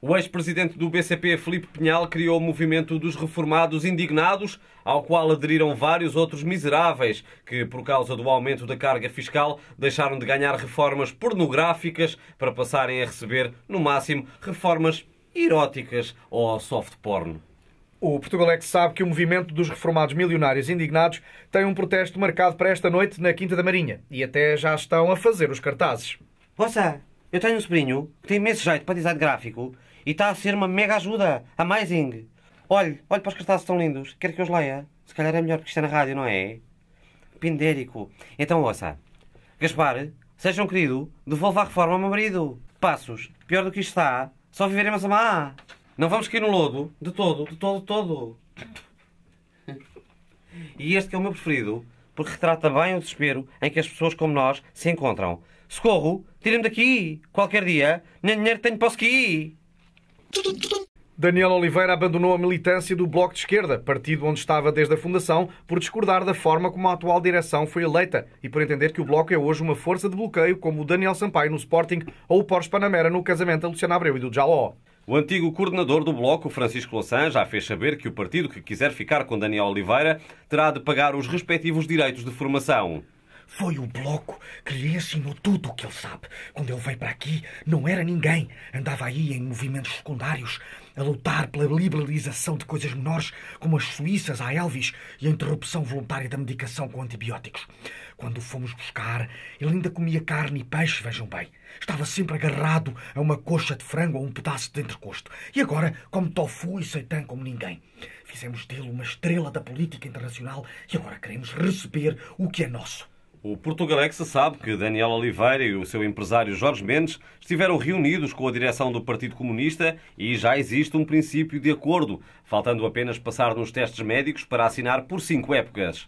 O ex-presidente do BCP, Felipe Penhal, criou o movimento dos reformados indignados, ao qual aderiram vários outros miseráveis que, por causa do aumento da carga fiscal, deixaram de ganhar reformas pornográficas para passarem a receber, no máximo, reformas eróticas ou soft porno. O Portugal é que sabe que o movimento dos reformados milionários indignados tem um protesto marcado para esta noite na Quinta da Marinha e até já estão a fazer os cartazes. Ouça, eu tenho um sobrinho que tem imenso jeito para design gráfico e está a ser uma mega ajuda. Amazing! Olhe, olhe para os cartazes tão lindos. Quer que eu os leia? Se calhar é melhor porque isto é na rádio, não é? Pindérico. Então ouça. Gaspar, seja um querido, devolva a reforma ao meu marido. Passos, pior do que isto está, só viveremos a má. Não vamos cair no lodo, de todo, de todo, de todo. E este que é o meu preferido, porque retrata bem o desespero em que as pessoas como nós se encontram. Socorro, tirem-me daqui! Qualquer dia, nem dinheiro tenho para ski! Daniel Oliveira abandonou a militância do Bloco de Esquerda, partido onde estava desde a fundação, por discordar da forma como a atual direção foi eleita e por entender que o Bloco é hoje uma força de bloqueio, como o Daniel Sampaio no Sporting ou o Porsche Panamera no casamento da Luciana Abreu e do Jaló. O antigo coordenador do Bloco, Francisco Louçã, já fez saber que o partido que quiser ficar com Daniel Oliveira terá de pagar os respectivos direitos de formação. Foi o bloco que lhe ensinou tudo o que ele sabe. Quando ele veio para aqui, não era ninguém. Andava aí em movimentos secundários, a lutar pela liberalização de coisas menores, como as suíças a Elvis e a interrupção voluntária da medicação com antibióticos. Quando fomos buscar, ele ainda comia carne e peixe, vejam bem. Estava sempre agarrado a uma coxa de frango ou um pedaço de entrecosto. E agora come tofu e seitã como ninguém. Fizemos dele uma estrela da política internacional e agora queremos receber o que é nosso. O Portugalexa sabe que Daniel Oliveira e o seu empresário Jorge Mendes estiveram reunidos com a direção do Partido Comunista e já existe um princípio de acordo, faltando apenas passar nos testes médicos para assinar por cinco épocas.